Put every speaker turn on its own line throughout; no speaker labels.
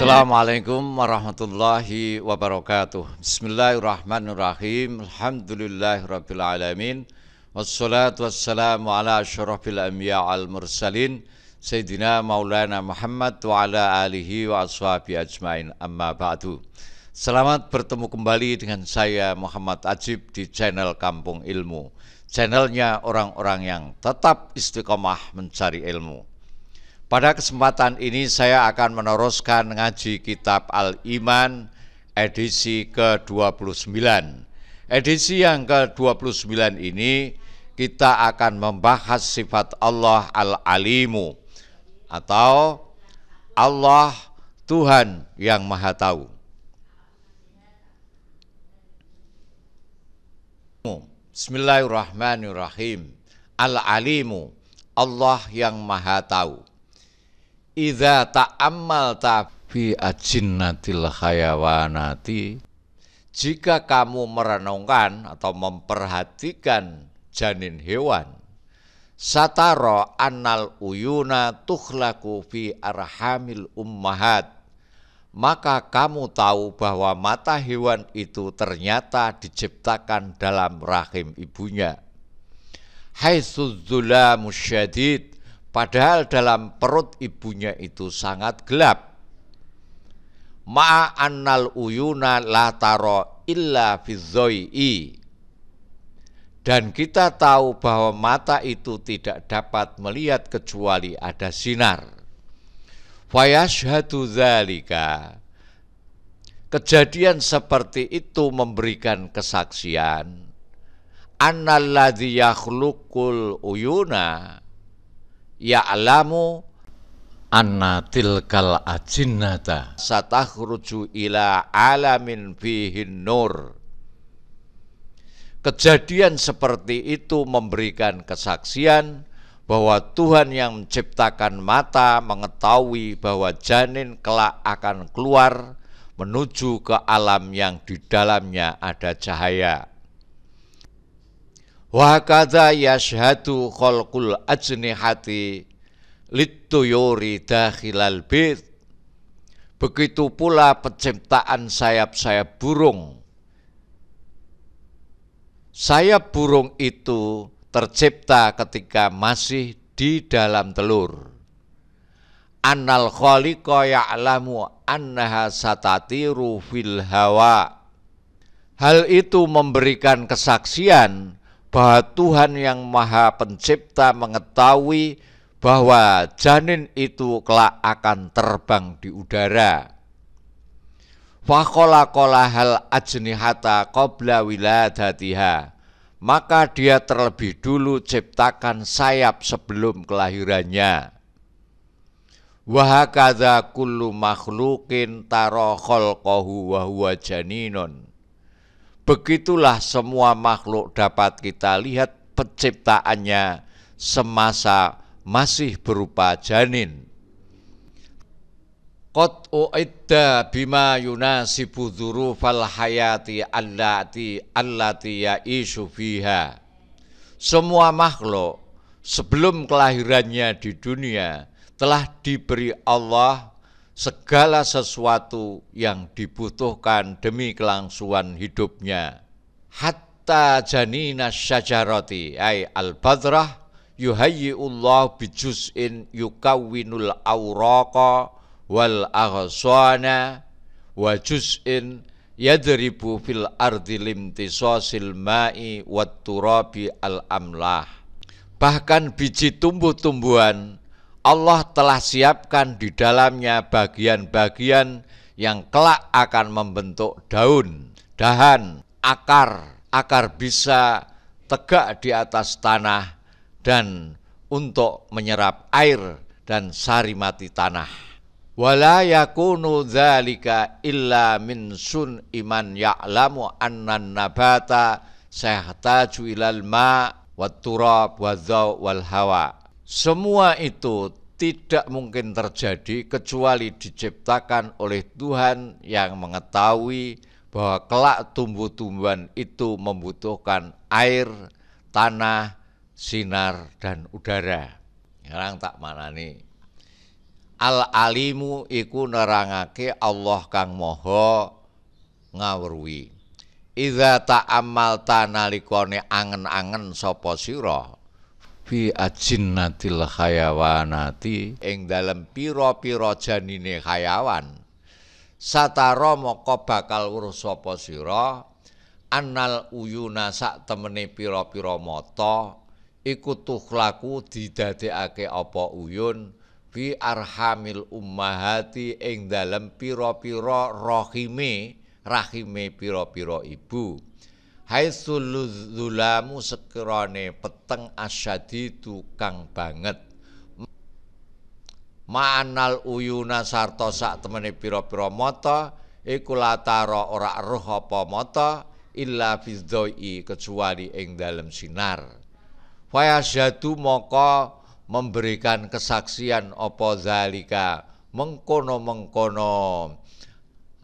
Assalamualaikum warahmatullahi wabarakatuh. Bismillahirrahmanirrahim. Alhamdulillahirrabbilalamin. Wassalatu wassalamu ala syurafil anbiya al mursalin. Sayyidina Maulana Muhammad wa ala alihi wa ashabi ajmain amma ba'du. Selamat bertemu kembali dengan saya Muhammad Ajib di channel Kampung Ilmu. Channelnya orang-orang yang tetap istiqomah mencari ilmu. Pada kesempatan ini saya akan meneruskan ngaji kitab Al-Iman edisi ke-29. Edisi yang ke-29 ini kita akan membahas sifat Allah Al-Alimu atau Allah Tuhan yang Maha Tahu. Bismillahirrahmanirrahim. Al-Alimu, Allah yang Maha Tahu. Iza ta'ammal fi ajinnatil hayawanati jika kamu merenungkan atau memperhatikan janin hewan sataro annal uyuna tuhlaku fi arhamil ummahat maka kamu tahu bahwa mata hewan itu ternyata diciptakan dalam rahim ibunya. suzula musyadid, Padahal dalam perut ibunya itu sangat gelap. Ma'annal uyuna lataro illa fizzoi. Dan kita tahu bahwa mata itu tidak dapat melihat kecuali ada sinar. Fayashadu dzalika. Kejadian seperti itu memberikan kesaksian. Annalladzi yakhluqul uyuna ya'lamu anna tilkal ajinnata satakhruju ila alamin fihin nur. Kejadian seperti itu memberikan kesaksian bahwa Tuhan yang menciptakan mata mengetahui bahwa janin kelak akan keluar menuju ke alam yang di dalamnya ada cahaya. Wa kadza yashhadu khalqul ajnihati lituyuri dakhilal bid. Begitu pula penciptaan sayap-sayap burung. Sayap burung itu tercipta ketika masih di dalam telur. Annal khaliqa ya'lamu annaha satatiru fil hawa. Hal itu memberikan kesaksian bahwa Tuhan yang Maha Pencipta mengetahui bahwa janin itu kelak akan terbang di udara. Fakola hal ajnihata kobla wiladatiha. Maka dia terlebih dulu ciptakan sayap sebelum kelahirannya. Wahakadha kullu makhlukin taro kholqahu wahwajaninon. Begitulah semua makhluk dapat kita lihat penciptaannya semasa masih berupa janin. Qad uidda bima yunasibu dzurufal hayati allati allati ya'ishu fiha. Semua makhluk sebelum kelahirannya di dunia telah diberi Allah segala sesuatu yang dibutuhkan demi kelangsungan hidupnya. Hatta janina syajarati ay al-badrah yuhayyi'ullah bijus'in yukawwinul awraqa wal aghsana wa juz'in yadribu fil ardi limtisasil ma'i wat turabi al amlah bahkan biji tumbuh-tumbuhan Allah telah siapkan di dalamnya bagian-bagian yang kelak akan membentuk daun, dahan, akar. Akar bisa tegak di atas tanah dan untuk menyerap air dan sari mati tanah. Wala yakunu dzalika illa min sun iman ya'lamu anna nabata sahtaju ilal ma' wat turab wal hawa semua itu tidak mungkin terjadi kecuali diciptakan oleh Tuhan yang mengetahui bahwa kelak tumbuh-tumbuhan itu membutuhkan air, tanah, sinar, dan udara. Sekarang tak mana nih. Al-alimu iku nerangake Allah kang moho ngawruwi. Iza ta'amal tanalikone angen-angen sopo siro fi ajinnatil hayawanati ing dalem pira-pira janine hayawan satara moko bakal urus sapa sira annal uyuna sak temene pira-pira mata iku tuhlaku didadekake apa uyun fi arhamil ummahati ing dalem pira-pira rahime rahime pira-pira ibu Haitsuluzulamu sekirane peteng asyadi tukang banget. Ma'anal uyuna sarta sak temene pira-pira mata iku latara ora roh apa mata illa fidzoi kecuali ing dalem sinar. Fayasadu moko memberikan kesaksian apa zalika mengkono-mengkono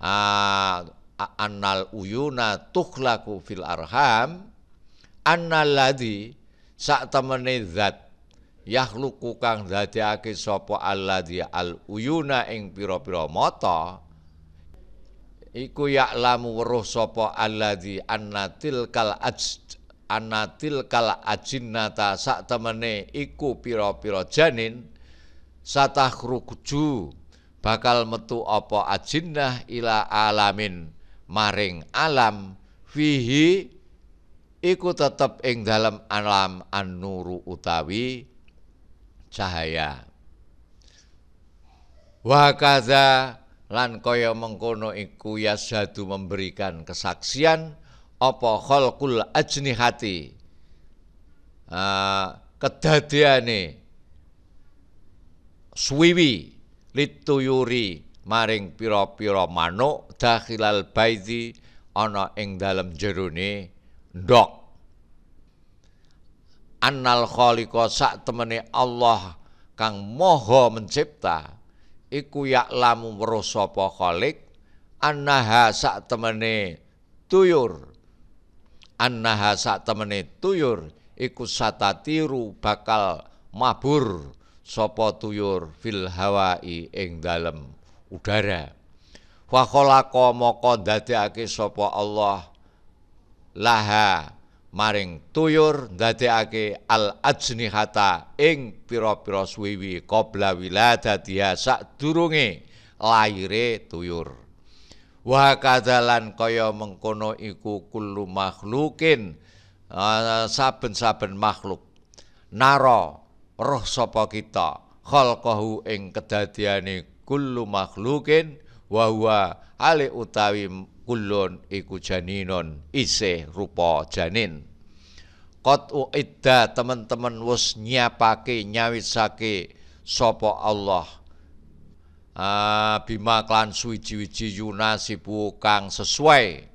ah annal uyuna tuklaku fil arham analadi saat sak temene zat yakhluqu kang dadiake sapa alladhi al uyuna ing pira-pira mata iku ya weruh sapa alladhi annatil kal anatil kal ajinnata sak temene iku pira-pira janin satahruju bakal metu apa ajinnah ila alamin maring alam fihi iku tetep ing dalam alam an utawi cahaya wa kaza lan kaya mengkono iku yasadu memberikan kesaksian apa khalqul ajnihati uh, kedadiane swiwi lituyuri maring pira-pira manuk dakhilal baiti ana ing dalem jerone ndok annal khaliqa sak temene Allah kang moho mencipta iku yaklamu weruh sapa khalik annaha sak temene tuyur annaha sak temene tuyur iku satatiru bakal mabur sapa tuyur fil hawai ing dalem udara. Wa khalaqa moko dadekake sapa Allah laha maring tuyur dadekake al ajnihata ing pira-pira suwiwi qabla wiladatiha sadurunge laire tuyur. Wa kadalan kaya mengkono iku kullu makhlukin eh, saben-saben makhluk naro roh sapa kita khalqahu ing kedadiane kullu makhlukin wa huwa ale utawi kullun iku janinun isih rupa janin qad uidda teman-teman wis nyiapake nyawisake sapa Allah ah, bima klan suwiji-wiji yunasibu kang sesuai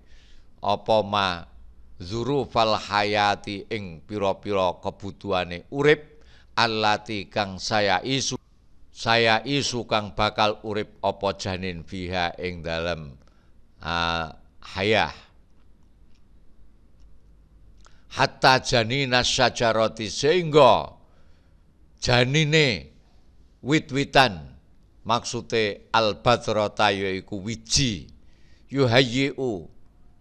apa ma zurufal hayati ing pira-pira kebutuhane urip allati kang saya isu saya isu kang bakal urip opo janin fiha ing dalam uh, hayah hatta janina syajarati sehingga janine wit-witan maksude albatrata yaiku wiji yuhayyi'u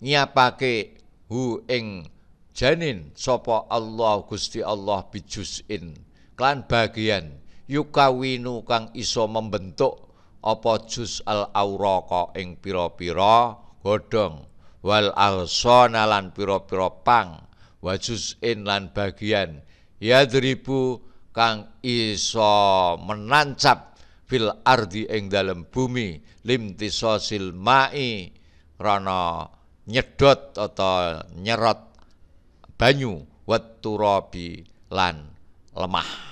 nyapake hu ing janin sapa Allah Gusti Allah bijus'in klan bagian yukawinu kang iso membentuk apa juz al auraqa ing pira-pira godhong wal alsona lan pira-pira pang wa in lan bagian ya yadribu kang iso menancap fil ardi ing dalam bumi limtisosil mai rana nyedot atau nyerot banyu wat turabi lan lemah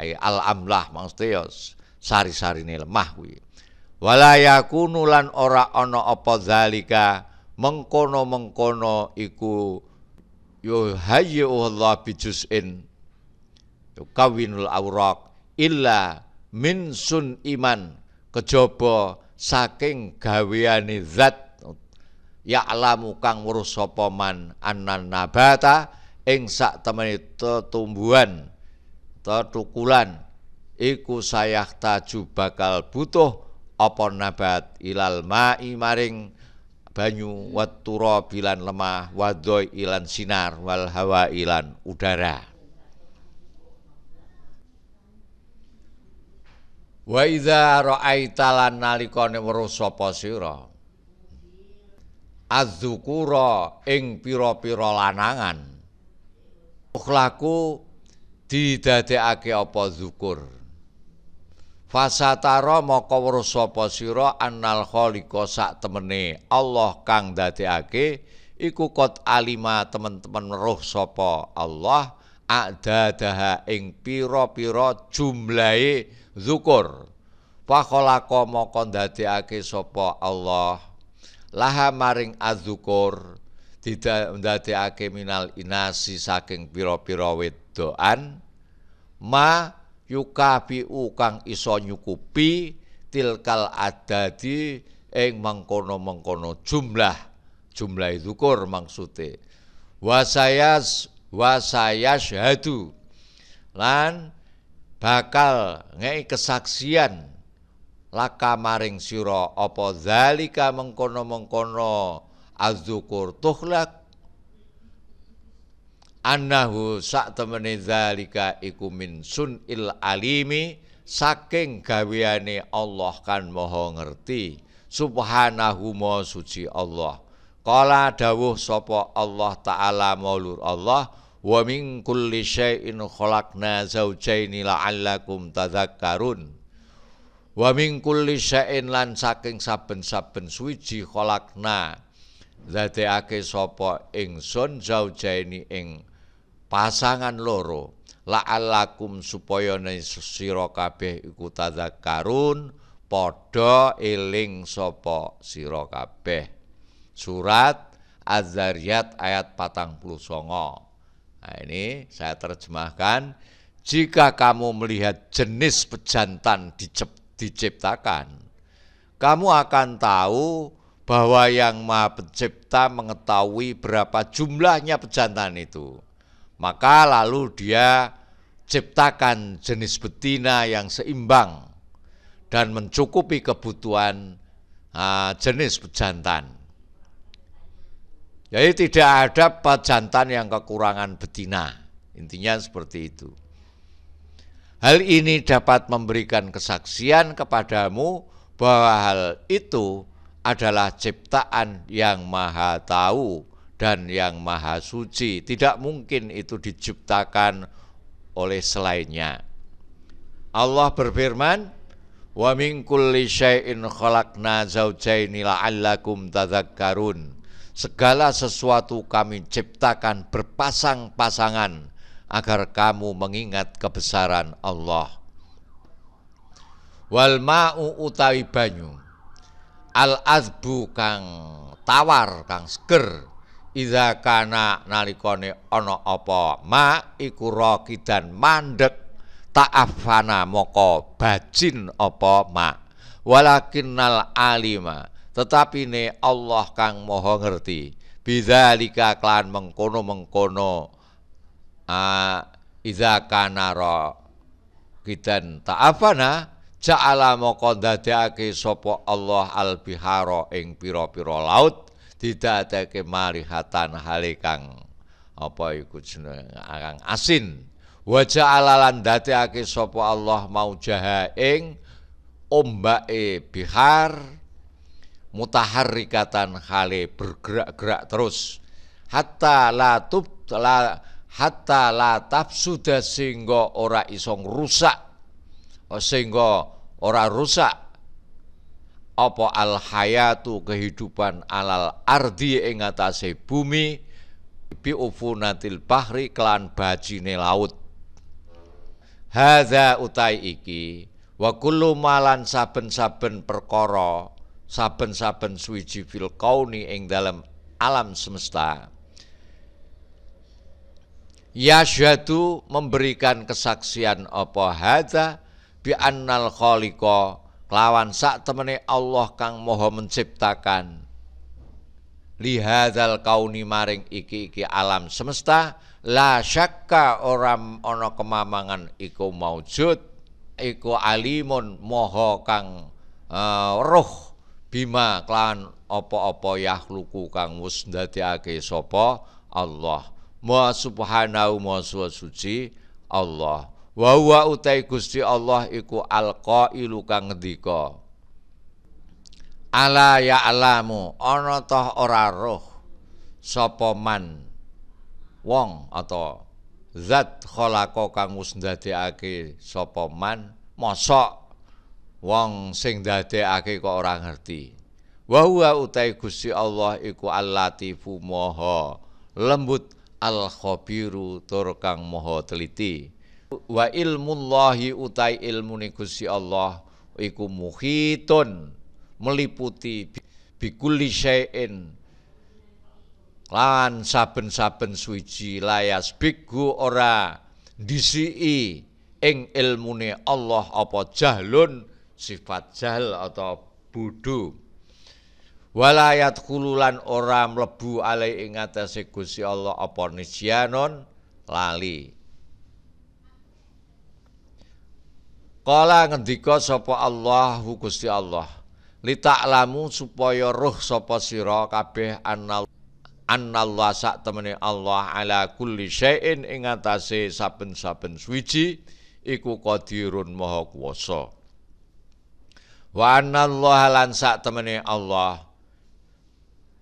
ai al amlah maksudnya ya, sari-sari ini lemah kuwi walayakunu lan ora ana apa zalika mengkono-mengkono iku yuhayyi'u Allah bijuz'in kawinul awraq illa min sun iman kejaba saking gaweane zat ya'lamu kang weruh sapa man annan nabata ing sak temene tumbuhan tetukulan iku sayah taju bakal butuh apa nabat ilal ma'i maring banyu watura bilan lemah wadoy ilan sinar wal hawa ilan udara wa idza ra'aita lan nalikane weruh sapa sira azzukura ing pira-pira lanangan ukhlaku didadekake apa zukur fasatara maka weruh sapa sira annal khaliqa sak temene Allah kang dadekake iku kot alima teman-teman roh sapa Allah adadaha ing pira-pira jumlahe zukur fakhalaka maka dadekake sapa Allah laha maring azzukur tidak ndadekake minal inasi saking pira-pira wedokan ma yukabi ukang iso nyukupi tilkal adadi ing mengkono-mengkono jumlah jumlah dzukur maksude wasayas wasayas hadu lan bakal ngei kesaksian laka maring sira opo zalika mengkono-mengkono az-zukur tuhlak annahu sak temene zalika iku min sunil alimi saking gaweane Allah kan moho ngerti subhanahu ma suci Allah Kala dawuh sapa Allah taala maulur Allah wa min kulli syai'in khalaqna zaujaini la'allakum tadhakkarun wa min kulli syai'in lan saking saben-saben suwiji khalaqna dadekake sapa ingsun zaujaini ing pasangan loro la'allakum supaya sira kabeh iku tadzakarun padha eling sapa sira kabeh surat Az-Zariyat ayat 49 nah ini saya terjemahkan jika kamu melihat jenis pejantan diciptakan kamu akan tahu bahwa yang Maha Pencipta mengetahui berapa jumlahnya pejantan itu. Maka lalu dia ciptakan jenis betina yang seimbang dan mencukupi kebutuhan uh, jenis pejantan. Jadi tidak ada pejantan yang kekurangan betina. Intinya seperti itu. Hal ini dapat memberikan kesaksian kepadamu bahwa hal itu adalah ciptaan yang maha tahu dan yang maha suci. Tidak mungkin itu diciptakan oleh selainnya. Allah berfirman, Wa min kulli syai'in khalaqna zawjaini la'allakum tadhakkarun. Segala sesuatu kami ciptakan berpasang-pasangan agar kamu mengingat kebesaran Allah. Wal ma'u utawi banyu al azbu kang tawar kang seger iza kana nalikane ana apa ma iku rakidan mandek ta'afana moko bajin opo ma walakinnal alima tetapi ne Allah kang moho ngerti bidzalika klan mengkono-mengkono uh, iza kana rakidan ta'afana ja'ala moko dadekake sopo Allah al bihara ing pira piro laut didadekake marihatan halikang apa iku jeneng arang asin wa ja'ala lan dadekake sapa Allah maujaha ing ombake bihar mutaharikatan hale bergerak-gerak terus hatta la tub la hatta la tafsuda sehingga ora isong rusak Oh, sehingga ora rusak apa al hayatu kehidupan alal ardi ing atase bumi bi ufunatil bahri kelan bajine laut hadza utai iki wa kullu malan saben-saben perkara saben-saben suwiji fil kauni ing dalam alam semesta Yasyadu memberikan kesaksian apa hadza bi annal khaliqa lawan sak temene Allah kang moho menciptakan lihadzal kauni maring iki-iki alam semesta la syakka orang ono kemamangan iku maujud iku alimun moho kang uh, roh bima klan opo apa yahluku kang wis ndadekake sapa Allah Maha subhanahu maha suci Allah wa huwa utai Gusti Allah iku ilu kang ngendika ala ya alamu ana toh ora roh sapa man wong atau zat khalaqa kang wis ndadekake sapa man mosok wong sing ndadekake kok ora ngerti wa huwa utai Gusti Allah iku al-latifu maha lembut al khabiru tur kang maha teliti wa ilmullahi utai ilmu nikusi Allah iku muhitun meliputi bikulli syai'in lan saben-saben suci layas bigu ora disii ing ilmune Allah apa jahlun sifat jahl atau bodho walayat kululan ora mlebu alai ing atase Gusti Allah apa nisyanon lali Kala ngendika sapa Allahu Gusti Allah. Litaklamu supaya roh sapa sira kabeh annal annallah sak temene Allah ala kulli syai'in ing atase saben-saben suwiji iku qadirun maha kuwasa. Wa annallaha lan sak temene Allah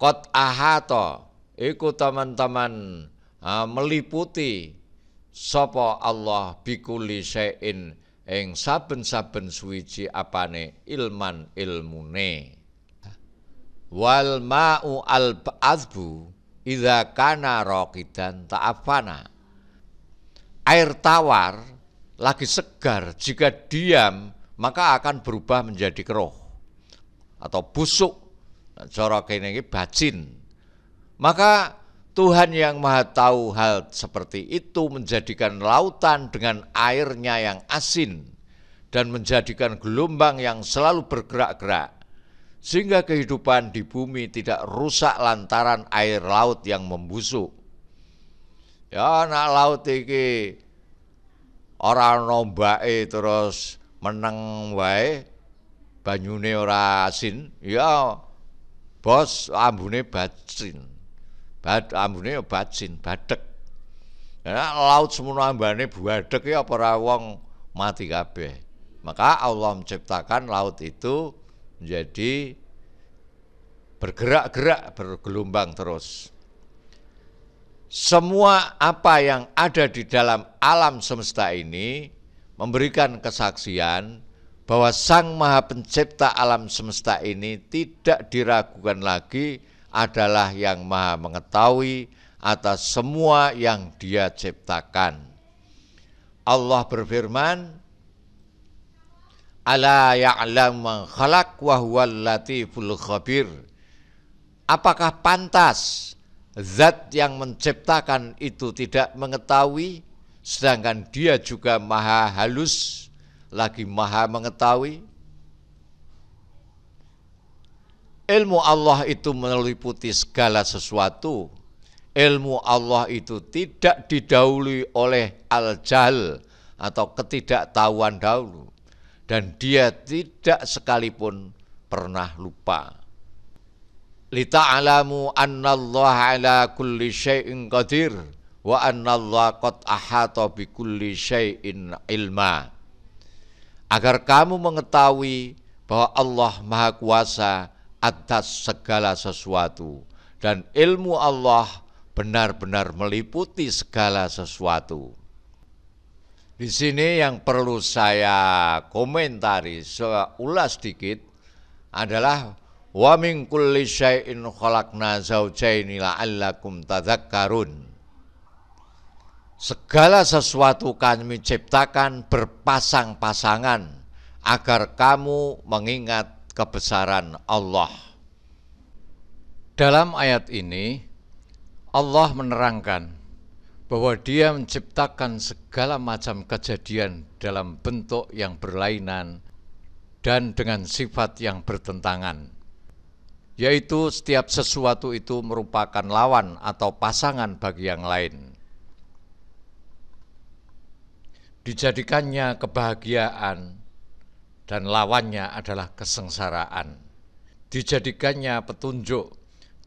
qad ahata iku teman-teman meliputi sapa Allah bikuli syai'in ing saben-saben suwiji apane ilman ilmune wal ma'u al azbu idza kana raqidan ta'afana air tawar lagi segar jika diam maka akan berubah menjadi keruh atau busuk cara kene iki bacin maka Tuhan yang maha tahu hal seperti itu menjadikan lautan dengan airnya yang asin dan menjadikan gelombang yang selalu bergerak-gerak sehingga kehidupan di bumi tidak rusak lantaran air laut yang membusuk. Ya anak laut iki ora nombake terus meneng wae banyune ora asin, ya bos ambune bacin. Bad ambune ya bajin, badek. Ya laut semua ambane buadek ya para wong mati kabeh. Maka Allah menciptakan laut itu menjadi bergerak-gerak, bergelombang terus. Semua apa yang ada di dalam alam semesta ini memberikan kesaksian bahwa Sang Maha Pencipta alam semesta ini tidak diragukan lagi adalah yang maha mengetahui atas semua yang dia ciptakan. Allah berfirman, Ala ya'lam man khalaq wa huwal latiful khabir. Apakah pantas zat yang menciptakan itu tidak mengetahui sedangkan dia juga maha halus lagi maha mengetahui? Ilmu Allah itu meliputi segala sesuatu. Ilmu Allah itu tidak didahului oleh al jal atau ketidaktahuan dahulu. Dan dia tidak sekalipun pernah lupa. Lita'alamu anna Allah ala kulli syai'in qadir wa anna Allah qad ahata bi kulli syai'in ilma. Agar kamu mengetahui bahwa Allah Maha Kuasa atas segala sesuatu dan ilmu Allah benar-benar meliputi segala sesuatu. Di sini yang perlu saya komentari, seulas sedikit adalah wa min kulli syai'in khalaqna zawjaini la'allakum tadhakkarun. Segala sesuatu kami ciptakan berpasang-pasangan agar kamu mengingat kebesaran Allah. Dalam ayat ini, Allah menerangkan bahwa Dia menciptakan segala macam kejadian dalam bentuk yang berlainan dan dengan sifat yang bertentangan, yaitu setiap sesuatu itu merupakan lawan atau pasangan bagi yang lain. Dijadikannya kebahagiaan, dan lawannya adalah kesengsaraan. Dijadikannya petunjuk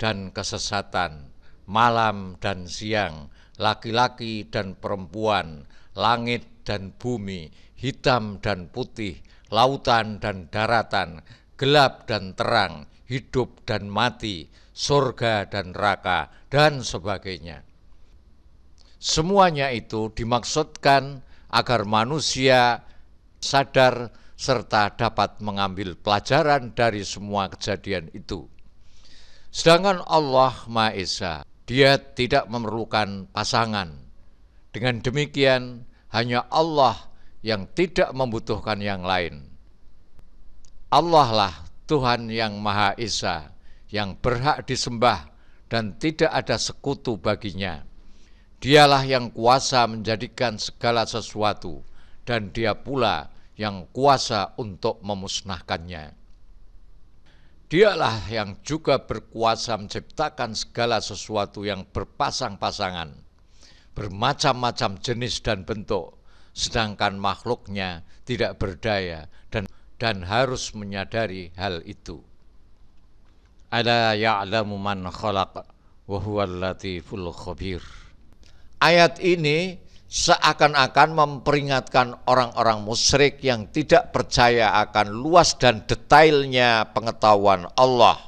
dan kesesatan, malam dan siang, laki-laki dan perempuan, langit dan bumi, hitam dan putih, lautan dan daratan, gelap dan terang, hidup dan mati, surga dan neraka, dan sebagainya. Semuanya itu dimaksudkan agar manusia sadar serta dapat mengambil pelajaran dari semua kejadian itu. Sedangkan Allah Maha Esa, Dia tidak memerlukan pasangan. Dengan demikian, hanya Allah yang tidak membutuhkan yang lain. Allah lah Tuhan yang Maha Esa, yang berhak disembah dan tidak ada sekutu baginya. Dialah yang kuasa menjadikan segala sesuatu, dan Dia pula yang kuasa untuk memusnahkannya. Dialah yang juga berkuasa menciptakan segala sesuatu yang berpasang-pasangan, bermacam-macam jenis dan bentuk, sedangkan makhluknya tidak berdaya dan dan harus menyadari hal itu. Ada ya'lamu man khalaq wa huwal latiful khabir. Ayat ini seakan-akan memperingatkan orang-orang musyrik yang tidak percaya akan luas dan detailnya pengetahuan Allah.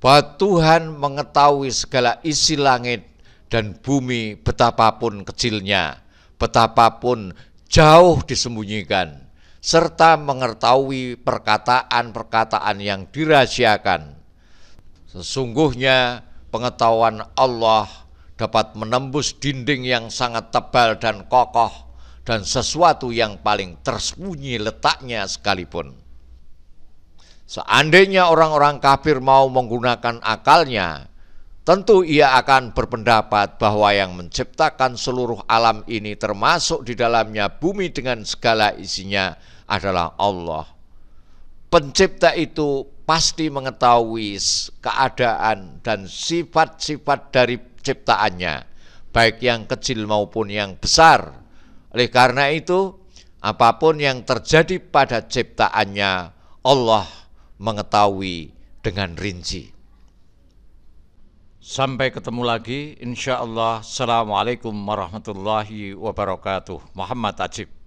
Bahwa Tuhan mengetahui segala isi langit dan bumi betapapun kecilnya, betapapun jauh disembunyikan, serta mengetahui perkataan-perkataan yang dirahasiakan. Sesungguhnya pengetahuan Allah – dapat menembus dinding yang sangat tebal dan kokoh dan sesuatu yang paling tersembunyi letaknya sekalipun. Seandainya orang-orang kafir mau menggunakan akalnya, tentu ia akan berpendapat bahwa yang menciptakan seluruh alam ini termasuk di dalamnya bumi dengan segala isinya adalah Allah. Pencipta itu pasti mengetahui keadaan dan sifat-sifat dari ciptaannya, baik yang kecil maupun yang besar. Oleh karena itu, apapun yang terjadi pada ciptaannya, Allah mengetahui dengan rinci. Sampai ketemu lagi, insya Allah. Assalamualaikum warahmatullahi wabarakatuh. Muhammad Ajib.